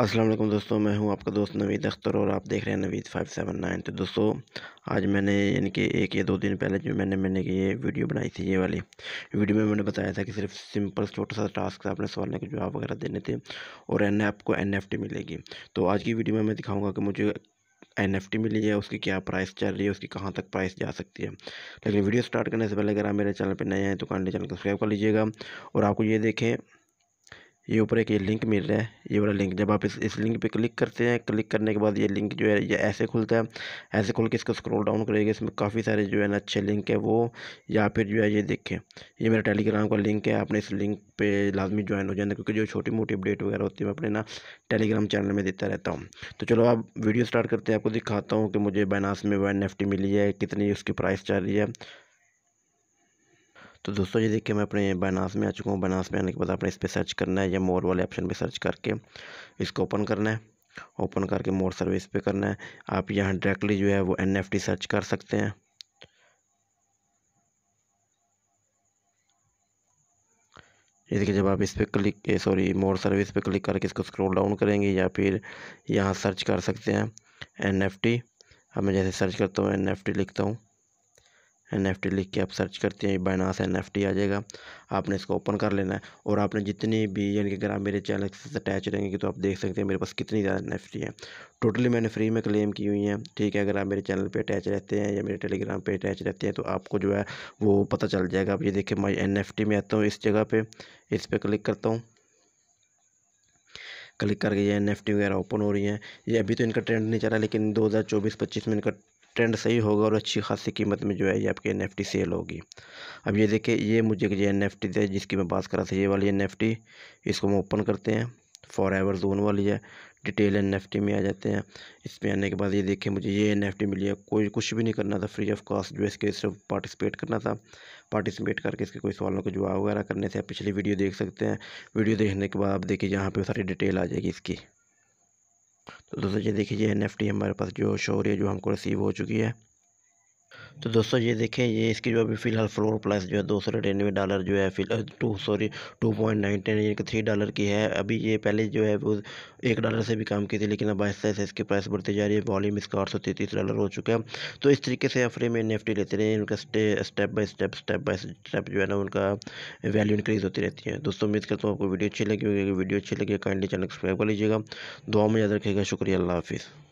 असलम दोस्तों मैं हूं आपका दोस्त नवीद अख्तर और आप देख रहे हैं नवीद फाइव सेवन नाइन तो दोस्तों आज मैंने यानी कि एक या दो दिन पहले जो मैंने मैंने कि ये वीडियो बनाई थी ये वाली वीडियो में मैंने बताया था कि सिर्फ सिंपल छोटा सा टास्क था अपने सवालों के जवाब वगैरह देने थे और एन आपको एन मिलेगी तो आज की वीडियो में मैं दिखाऊँगा कि मुझे एन एफ टी मिली है उसकी क्या प्राइस चल रही है उसकी कहाँ तक प्राइस जा सकती है लेकिन वीडियो स्टार्ट करने से पहले अगर आप मेरे चैनल पर नए हैं तो कांडे चैनल को सब्सक्राइब कर लीजिएगा और आपको ये देखें ये ऊपर एक ये लिंक मिल रहा है ये वाला लिंक जब आप इस इस लिंक पे क्लिक करते हैं क्लिक करने के बाद ये लिंक जो है ये ऐसे खुलता है ऐसे खुल के इसको स्क्रॉल डाउन करेंगे इसमें काफ़ी सारे जो है ना अच्छे लिंक है वो या फिर जो है ये देखें ये मेरा टेलीग्राम का लिंक है आपने इस लिंक पर लाजमी ज्वाइन हो जाना क्योंकि जो छोटी मोटी अपडेट वगैरह होती है मैं अपने ना टेलीग्राम चैनल में देता रहता हूँ तो चलो आप वीडियो स्टार्ट करते हैं आपको दिखाता हूँ कि मुझे बैनास में वन एफ मिली है कितनी उसकी प्राइस चल रही है तो दोस्तों ये देखिए मैं अपने बनास में आ चुका हूँ बनास में आने के बाद आपने इस पर सर्च करना है या मोर वाले ऑप्शन पे सर्च करके इसको ओपन करना है ओपन करके मोर सर्विस पे करना है आप यहाँ डायरेक्टली जो है वो एन सर्च कर सकते हैं ये देखिए जब आप इस पर क्लिक सॉरी मोर सर्विस पे क्लिक करके इसको स्क्रॉल डाउन करेंगे या फिर यहाँ सर्च कर सकते हैं एन अब मैं जैसे सर्च करता हूँ एन लिखता हूँ एन एफ टी लिख के आप सर्च करते हैं बाइनास एन एफ टी आ जाएगा आपने इसको ओपन कर लेना है और आपने जितनी भी यानी कि अगर आप मेरे चैनल से अटैच रहेंगे तो आप देख सकते हैं मेरे पास कितनी ज़्यादा एन एफ टी है टोटली मैंने फ्री में क्लेम की हुई है ठीक है अगर आप मेरे चैनल पर अटैच रहते हैं या मेरे टेलीग्राम पर अटैच रहते हैं तो आपको जो है वो पता चल जाएगा आप ये देखिए मैं एन एफ टी में आता हूँ इस जगह पर इस पर क्लिक करता हूँ क्लिक करके ये एन एफ टी वगैरह ओपन हो रही हैं ये अभी तो इनका ट्रेंड नहीं चल रहा लेकिन चौबीस पच्चीस में इनका ट्रेंड सही होगा और अच्छी खासी कीमत में जो है ये आपकी एन सेल होगी अब ये देखिए ये मुझे ये एन एफ टी जिसकी मैं बात कर रहा था ये वाली एन इसको हम ओपन करते हैं फॉर एवर जोन वाली है डिटेल एन में आ जाते हैं इसमें आने के बाद ये देखिए मुझे ये एन मिली है कोई कुछ भी नहीं करना था फ्री ऑफ कॉस्ट जो इसके सिर्फ पार्टिसिपेट करना था पार्टिसिपेट करके इसके कोई सवालों के जवाब वगैरह करने से आप पिछली वीडियो देख सकते हैं वीडियो देखने के बाद आप देखिए यहाँ पर सारी डिटेल आ जाएगी इसकी तो दोस्तों ये देखिए एन एफ हमारे पास जो शो हो रही है जो हमको रिसीव हो चुकी है तो दोस्तों ये देखें ये इसकी जो अभी फ़िलहाल फ्लोर प्राइस जो है दो सौ निन्यानवे डॉलर जो है फिलहाल two sorry two point nine ten यानी कि थ्री डॉलर की है अभी ये पहले जो है वो एक डॉलर से भी काम की थी लेकिन अब ऐसे ऐसे इसकी प्राइस बढ़ती जा रही है वॉल्यूम इसका आठ सौ तैंतीस डॉलर हो चुका है तो इस तरीके से अफरे में एन लेते रहे उनका step by step step by step जो है ना उनका वैल्यू इंक्रीज़ होती रहती है दोस्तों उम्मीद करता हूँ आपको वीडियो अच्छी लगी होगी वीडियो अच्छी लगी काइंडली चैनल सब्सक्राइब कर लीजिएगा दुआ में याद रखेगा शुक्रिया अल्लाह हाफिज़